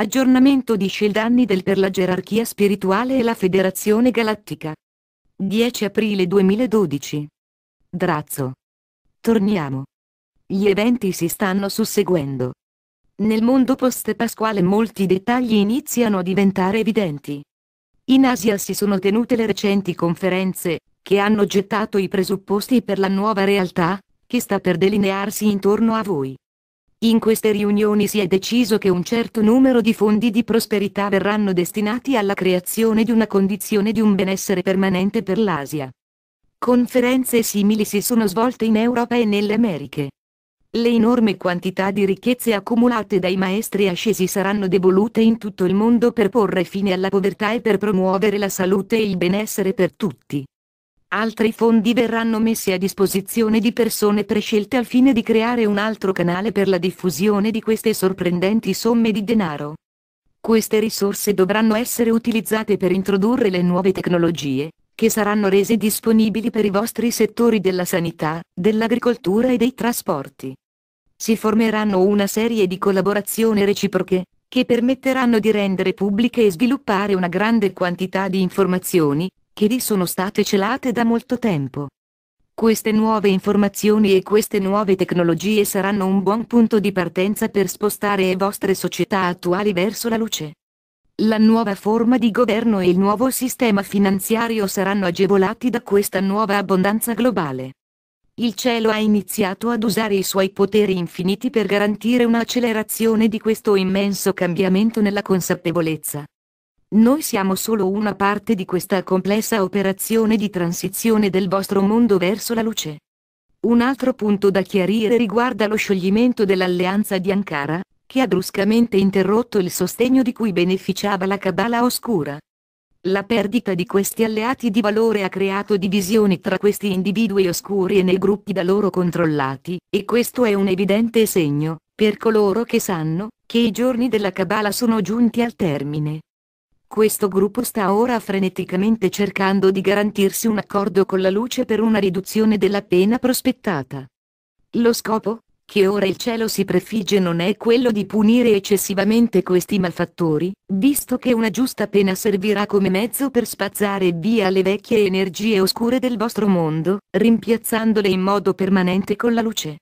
Aggiornamento di Shield del per la gerarchia spirituale e la Federazione Galattica. 10 aprile 2012. Drazzo. Torniamo. Gli eventi si stanno susseguendo. Nel mondo post-pasquale molti dettagli iniziano a diventare evidenti. In Asia si sono tenute le recenti conferenze, che hanno gettato i presupposti per la nuova realtà, che sta per delinearsi intorno a voi. In queste riunioni si è deciso che un certo numero di fondi di prosperità verranno destinati alla creazione di una condizione di un benessere permanente per l'Asia. Conferenze simili si sono svolte in Europa e nelle Americhe. Le enorme quantità di ricchezze accumulate dai maestri ascesi saranno devolute in tutto il mondo per porre fine alla povertà e per promuovere la salute e il benessere per tutti. Altri fondi verranno messi a disposizione di persone prescelte al fine di creare un altro canale per la diffusione di queste sorprendenti somme di denaro. Queste risorse dovranno essere utilizzate per introdurre le nuove tecnologie, che saranno rese disponibili per i vostri settori della sanità, dell'agricoltura e dei trasporti. Si formeranno una serie di collaborazioni reciproche, che permetteranno di rendere pubbliche e sviluppare una grande quantità di informazioni, che gli sono state celate da molto tempo. Queste nuove informazioni e queste nuove tecnologie saranno un buon punto di partenza per spostare le vostre società attuali verso la luce. La nuova forma di governo e il nuovo sistema finanziario saranno agevolati da questa nuova abbondanza globale. Il cielo ha iniziato ad usare i suoi poteri infiniti per garantire un'accelerazione di questo immenso cambiamento nella consapevolezza. Noi siamo solo una parte di questa complessa operazione di transizione del vostro mondo verso la luce. Un altro punto da chiarire riguarda lo scioglimento dell'alleanza di Ankara, che ha bruscamente interrotto il sostegno di cui beneficiava la Cabala Oscura. La perdita di questi alleati di valore ha creato divisioni tra questi individui oscuri e nei gruppi da loro controllati, e questo è un evidente segno, per coloro che sanno, che i giorni della Cabala sono giunti al termine. Questo gruppo sta ora freneticamente cercando di garantirsi un accordo con la luce per una riduzione della pena prospettata. Lo scopo, che ora il cielo si prefigge non è quello di punire eccessivamente questi malfattori, visto che una giusta pena servirà come mezzo per spazzare via le vecchie energie oscure del vostro mondo, rimpiazzandole in modo permanente con la luce.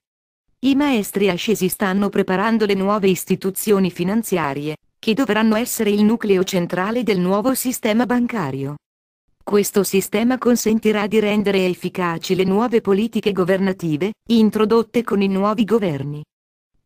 I maestri ascesi stanno preparando le nuove istituzioni finanziarie, che dovranno essere il nucleo centrale del nuovo sistema bancario. Questo sistema consentirà di rendere efficaci le nuove politiche governative, introdotte con i nuovi governi.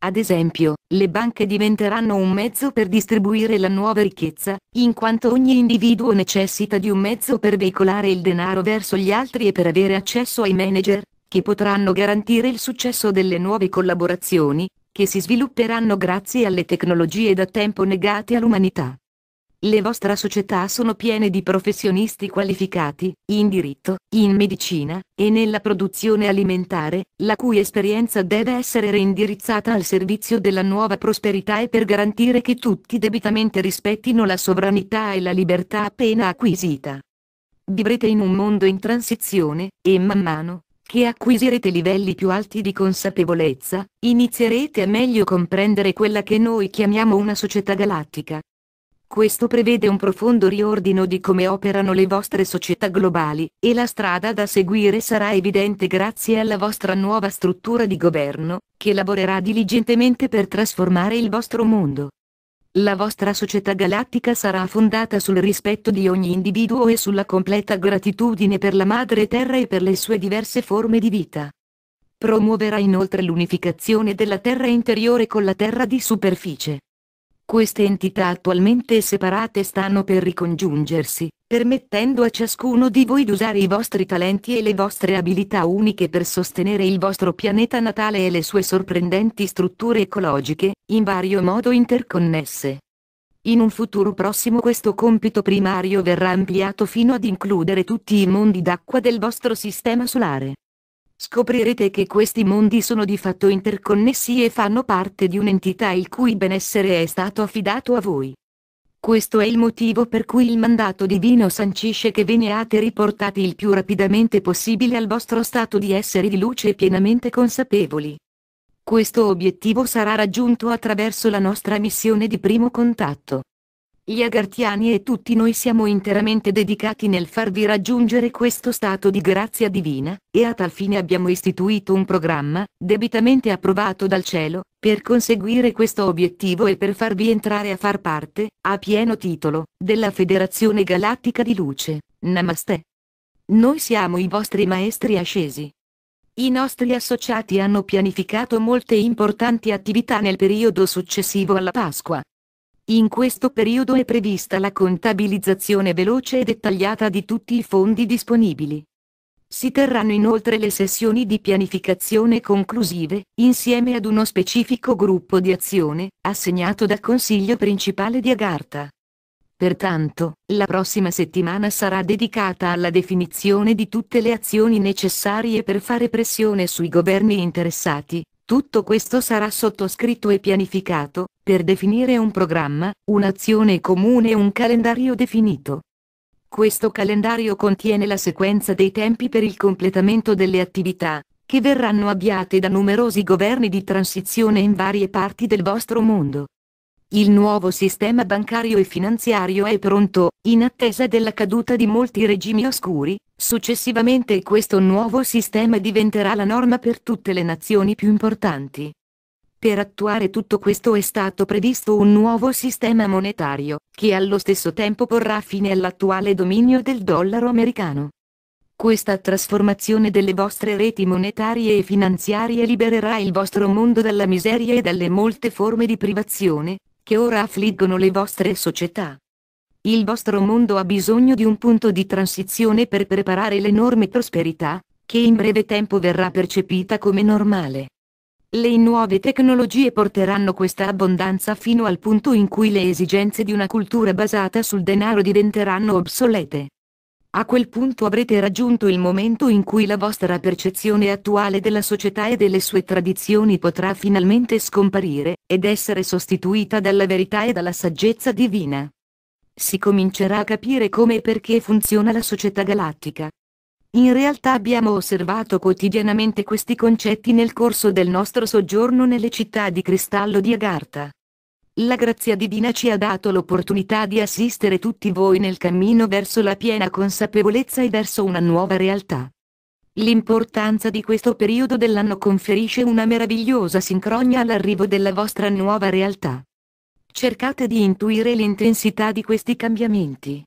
Ad esempio, le banche diventeranno un mezzo per distribuire la nuova ricchezza, in quanto ogni individuo necessita di un mezzo per veicolare il denaro verso gli altri e per avere accesso ai manager, che potranno garantire il successo delle nuove collaborazioni, che si svilupperanno grazie alle tecnologie da tempo negate all'umanità. Le vostre società sono piene di professionisti qualificati, in diritto, in medicina, e nella produzione alimentare, la cui esperienza deve essere reindirizzata al servizio della nuova prosperità e per garantire che tutti debitamente rispettino la sovranità e la libertà appena acquisita. Vivrete in un mondo in transizione, e man mano, che acquisirete livelli più alti di consapevolezza, inizierete a meglio comprendere quella che noi chiamiamo una società galattica. Questo prevede un profondo riordino di come operano le vostre società globali, e la strada da seguire sarà evidente grazie alla vostra nuova struttura di governo, che lavorerà diligentemente per trasformare il vostro mondo. La vostra società galattica sarà fondata sul rispetto di ogni individuo e sulla completa gratitudine per la madre terra e per le sue diverse forme di vita. Promuoverà inoltre l'unificazione della terra interiore con la terra di superficie. Queste entità attualmente separate stanno per ricongiungersi, permettendo a ciascuno di voi di usare i vostri talenti e le vostre abilità uniche per sostenere il vostro pianeta natale e le sue sorprendenti strutture ecologiche, in vario modo interconnesse. In un futuro prossimo questo compito primario verrà ampliato fino ad includere tutti i mondi d'acqua del vostro sistema solare. Scoprirete che questi mondi sono di fatto interconnessi e fanno parte di un'entità il cui benessere è stato affidato a voi. Questo è il motivo per cui il mandato divino sancisce che veniate riportati il più rapidamente possibile al vostro stato di essere di luce e pienamente consapevoli. Questo obiettivo sarà raggiunto attraverso la nostra missione di primo contatto. Gli Agartiani e tutti noi siamo interamente dedicati nel farvi raggiungere questo stato di grazia divina, e a tal fine abbiamo istituito un programma, debitamente approvato dal cielo, per conseguire questo obiettivo e per farvi entrare a far parte, a pieno titolo, della Federazione Galattica di Luce. Namaste. Noi siamo i vostri maestri ascesi. I nostri associati hanno pianificato molte importanti attività nel periodo successivo alla Pasqua, in questo periodo è prevista la contabilizzazione veloce e dettagliata di tutti i fondi disponibili. Si terranno inoltre le sessioni di pianificazione conclusive, insieme ad uno specifico gruppo di azione, assegnato dal Consiglio principale di Agartha. Pertanto, la prossima settimana sarà dedicata alla definizione di tutte le azioni necessarie per fare pressione sui governi interessati. Tutto questo sarà sottoscritto e pianificato, per definire un programma, un'azione comune e un calendario definito. Questo calendario contiene la sequenza dei tempi per il completamento delle attività, che verranno avviate da numerosi governi di transizione in varie parti del vostro mondo. Il nuovo sistema bancario e finanziario è pronto, in attesa della caduta di molti regimi oscuri, successivamente questo nuovo sistema diventerà la norma per tutte le nazioni più importanti. Per attuare tutto questo è stato previsto un nuovo sistema monetario, che allo stesso tempo porrà fine all'attuale dominio del dollaro americano. Questa trasformazione delle vostre reti monetarie e finanziarie libererà il vostro mondo dalla miseria e dalle molte forme di privazione, che ora affliggono le vostre società. Il vostro mondo ha bisogno di un punto di transizione per preparare l'enorme prosperità, che in breve tempo verrà percepita come normale. Le nuove tecnologie porteranno questa abbondanza fino al punto in cui le esigenze di una cultura basata sul denaro diventeranno obsolete. A quel punto avrete raggiunto il momento in cui la vostra percezione attuale della società e delle sue tradizioni potrà finalmente scomparire, ed essere sostituita dalla verità e dalla saggezza divina. Si comincerà a capire come e perché funziona la società galattica, in realtà abbiamo osservato quotidianamente questi concetti nel corso del nostro soggiorno nelle città di cristallo di Agartha. La grazia divina ci ha dato l'opportunità di assistere tutti voi nel cammino verso la piena consapevolezza e verso una nuova realtà. L'importanza di questo periodo dell'anno conferisce una meravigliosa sincronia all'arrivo della vostra nuova realtà. Cercate di intuire l'intensità di questi cambiamenti.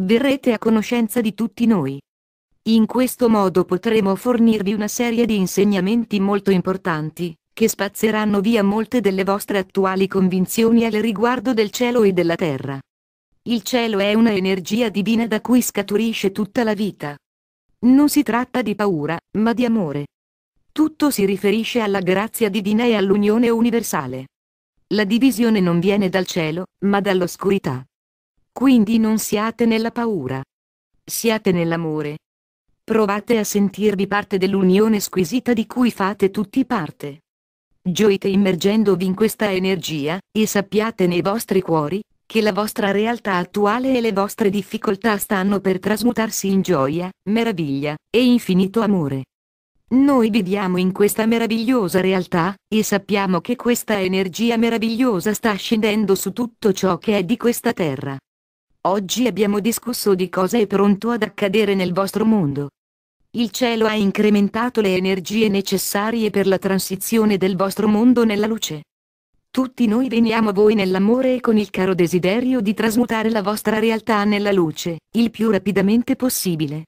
Verrete a conoscenza di tutti noi. In questo modo potremo fornirvi una serie di insegnamenti molto importanti, che spazzeranno via molte delle vostre attuali convinzioni al riguardo del cielo e della terra. Il cielo è una energia divina da cui scaturisce tutta la vita. Non si tratta di paura, ma di amore. Tutto si riferisce alla grazia divina e all'unione universale. La divisione non viene dal cielo, ma dall'oscurità. Quindi non siate nella paura. Siate nell'amore, provate a sentirvi parte dell'unione squisita di cui fate tutti parte. Gioite immergendovi in questa energia, e sappiate nei vostri cuori, che la vostra realtà attuale e le vostre difficoltà stanno per trasmutarsi in gioia, meraviglia, e infinito amore. Noi viviamo in questa meravigliosa realtà, e sappiamo che questa energia meravigliosa sta scendendo su tutto ciò che è di questa terra. Oggi abbiamo discusso di cosa è pronto ad accadere nel vostro mondo, il cielo ha incrementato le energie necessarie per la transizione del vostro mondo nella luce. Tutti noi veniamo a voi nell'amore e con il caro desiderio di trasmutare la vostra realtà nella luce, il più rapidamente possibile.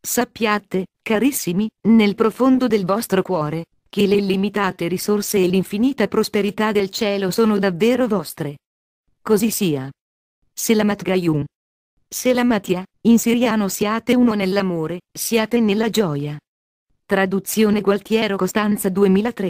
Sappiate, carissimi, nel profondo del vostro cuore, che le illimitate risorse e l'infinita prosperità del cielo sono davvero vostre. Così sia. Selamat Gayum. Selamatia. In siriano siate uno nell'amore, siate nella gioia. Traduzione Gualtiero Costanza 2003